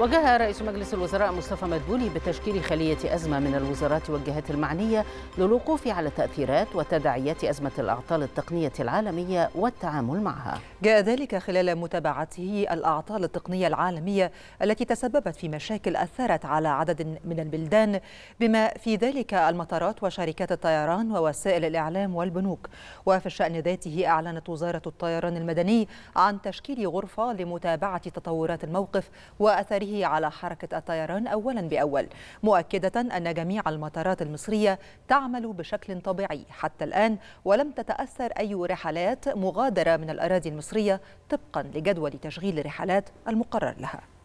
وجه رئيس مجلس الوزراء مصطفى مدبولي بتشكيل خلية أزمة من الوزارات والجهات المعنية للوقوف على تأثيرات وتداعيات أزمة الأعطال التقنية العالمية والتعامل معها جاء ذلك خلال متابعته الأعطال التقنية العالمية التي تسببت في مشاكل أثرت على عدد من البلدان بما في ذلك المطارات وشركات الطيران ووسائل الإعلام والبنوك وفي الشأن ذاته أعلنت وزارة الطيران المدني عن تشكيل غرفة لمتابعة تطورات الموقف وأثر استقراره على حركة الطيران أولا بأول مؤكدة أن جميع المطارات المصرية تعمل بشكل طبيعي حتى الآن ولم تتأثر أي رحلات مغادرة من الأراضي المصرية طبقا لجدول تشغيل الرحلات المقرر لها